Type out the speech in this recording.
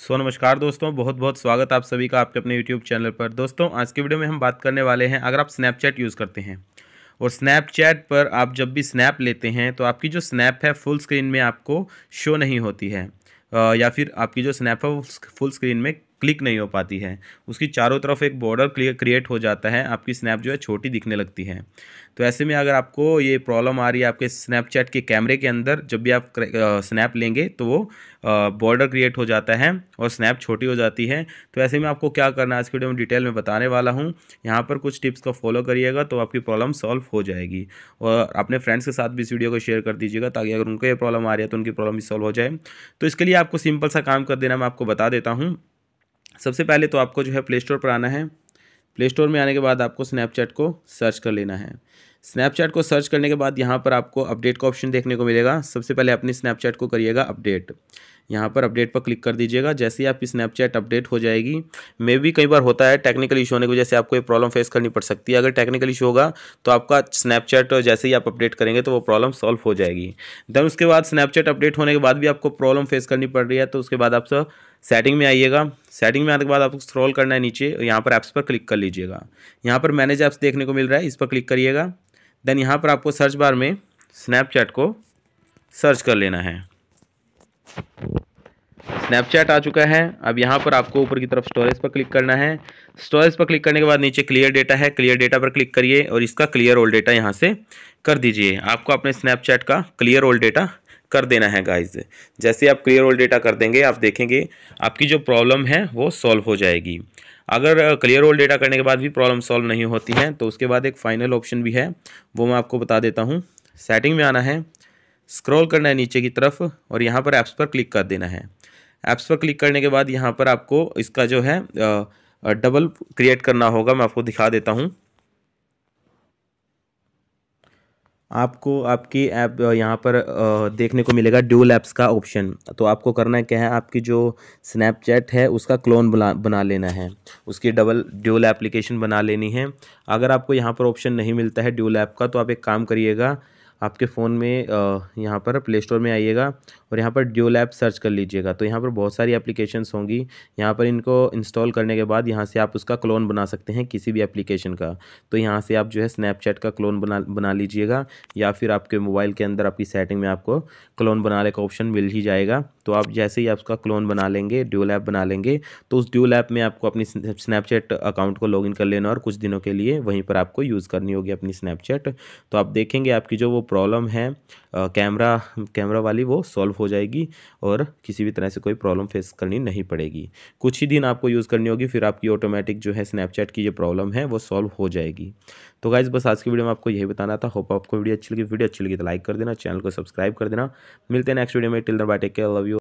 सो नमस्कार दोस्तों बहुत बहुत स्वागत आप सभी का आपके अपने यूट्यूब चैनल पर दोस्तों आज की वीडियो में हम बात करने वाले हैं अगर आप स्नैपचैट यूज़ करते हैं और स्नैपचैट पर आप जब भी स्नैप लेते हैं तो आपकी जो स्नैप है फुल स्क्रीन में आपको शो नहीं होती है या फिर आपकी जो स्नैप है वो फुल स्क्रीन में क्लिक नहीं हो पाती है उसकी चारों तरफ एक बॉर्डर क्रिएट हो जाता है आपकी स्नैप जो है छोटी दिखने लगती है तो ऐसे में अगर आपको ये प्रॉब्लम आ रही है आपके स्नैपचैट के कैमरे के अंदर जब भी आप स्नैप लेंगे तो वो बॉर्डर क्रिएट हो जाता है और स्नैप छोटी हो जाती है तो ऐसे में आपको क्या करना है आज की वीडियो में डिटेल में बताने वाला हूँ यहाँ पर कुछ टिप्स को फॉलो करिएगा तो आपकी प्रॉब्लम सॉल्व हो जाएगी और अपने फ्रेंड्स के साथ भी इस वीडियो को शेयर कर दीजिएगा ताकि अगर उनको ये प्रॉब्लम आ रही है तो उनकी प्रॉब्लम भी सॉल्व हो जाए तो इसके लिए आपको सिंपल सा काम कर देना मैं आपको बता देता हूँ सबसे पहले तो आपको जो है प्ले स्टोर पर आना है प्ले स्टोर में आने के बाद आपको स्नैपचैट को सर्च कर लेना है स्नैपचैट को सर्च करने के बाद यहाँ पर आपको अपडेट का ऑप्शन देखने को मिलेगा सबसे पहले अपनी स्नैपचैट को करिएगा अपडेट यहाँ पर अपडेट पर क्लिक कर दीजिएगा जैसे ही आपकी स्नैपचैट अपडेट हो जाएगी मे भी कई बार होता है टेक्निकल इशू होने की वजह से आपको ये प्रॉब्लम फेस करनी पड़ सकती है अगर टेक्निकल इशू होगा तो आपका स्नैपचैट जैसे ही आप अपडेट करेंगे तो वो प्रॉब्लम सॉल्व हो जाएगी देन उसके बाद स्नैपचैट अपडेट होने के बाद भी आपको प्रॉब्लम फेस करनी पड़ रही है तो उसके बाद आप सेटिंग में आइएगा सेटिंग में आने के बाद आपको स्क्रॉल करना है नीचे और यहाँ पर ऐप्स पर क्लिक कर लीजिएगा यहाँ पर मैनेज ऐप्स देखने को मिल रहा है इस पर क्लिक करिएगा देन यहाँ पर आपको सर्च बार में स्नैपचैट को सर्च कर लेना है स्नैपचैट आ चुका है अब यहाँ पर आपको ऊपर की तरफ स्टोरेज पर क्लिक करना है स्टोरेज पर क्लिक करने के बाद नीचे क्लियर डेटा है क्लियर डेटा पर क्लिक करिए और इसका क्लियर ओल्ड डेटा यहाँ से कर दीजिए आपको अपने स्नैपचैट का क्लियर ओल्ड डेटा कर देना है गाइज जैसे आप क्लियर ओल्ड डेटा कर देंगे आप देखेंगे आपकी जो प्रॉब्लम है वो सॉल्व हो जाएगी अगर क्लियर ओल्ड डेटा करने के बाद भी प्रॉब्लम सॉल्व नहीं होती है तो उसके बाद एक फाइनल ऑप्शन भी है वो मैं आपको बता देता हूँ सेटिंग में आना है स्क्रॉल करना है नीचे की तरफ और यहाँ पर ऐप्स पर क्लिक कर देना है ऐप्स पर क्लिक करने के बाद यहाँ पर आपको इसका जो है डबल क्रिएट करना होगा मैं आपको दिखा देता हूँ आपको आपकी ऐप यहाँ पर देखने को मिलेगा ड्यूल ऐप्स का ऑप्शन तो आपको करना क्या है आपकी जो स्नैपचैट है उसका क्लोन बना बना लेना है उसकी डबल ड्यूल एप्लीकेशन बना लेनी है अगर आपको यहाँ पर ऑप्शन नहीं मिलता है ड्यूल ऐप का तो आप एक काम करिएगा आपके फ़ोन में यहाँ पर प्ले स्टोर में आइएगा और यहाँ पर ड्यूल ऐप सर्च कर लीजिएगा तो यहाँ पर बहुत सारी एप्लीकेशंस होंगी यहाँ पर इनको इंस्टॉल करने के बाद यहाँ से आप उसका क्लोन बना सकते हैं किसी भी एप्लीकेशन का तो यहाँ से आप जो है स्नैपचैट का क्लोन बना बना लीजिएगा या फिर आपके मोबाइल के अंदर आपकी सेटिंग में आपको क्लोन बनाने का ऑप्शन मिल ही जाएगा तो आप जैसे ही आप उसका क्लोन बना लेंगे ड्यूल ऐप बना लेंगे तो उस ड्यूल ऐप में आपको अपनी स्नैपचैट अकाउंट को लॉगिन कर लेना और कुछ दिनों के लिए वहीं पर आपको यूज़ करनी होगी अपनी स्नैपचैट तो आप देखेंगे आपकी जो वो प्रॉब्लम है कैमरा कैमरा वाली वो सॉल्व हो जाएगी और किसी भी तरह से कोई प्रॉब्लम फेस करनी नहीं पड़ेगी कुछ ही दिन आपको यूज़ करनी होगी फिर आपकी ऑटोमेटिक जो है स्नैपचैट की जो प्रॉब्लम है वो सॉल्व हो जाएगी तो गाइज़ बस आज की वीडियो में आपको यही बताना था होप आपको वीडियो अच्छी लगी वीडियो अच्छी लगी तो लाइक कर देना चैनल को सब्सक्राइब कर देना मिलते हैं नेक्स्ट वीडियो में till then bye take care love you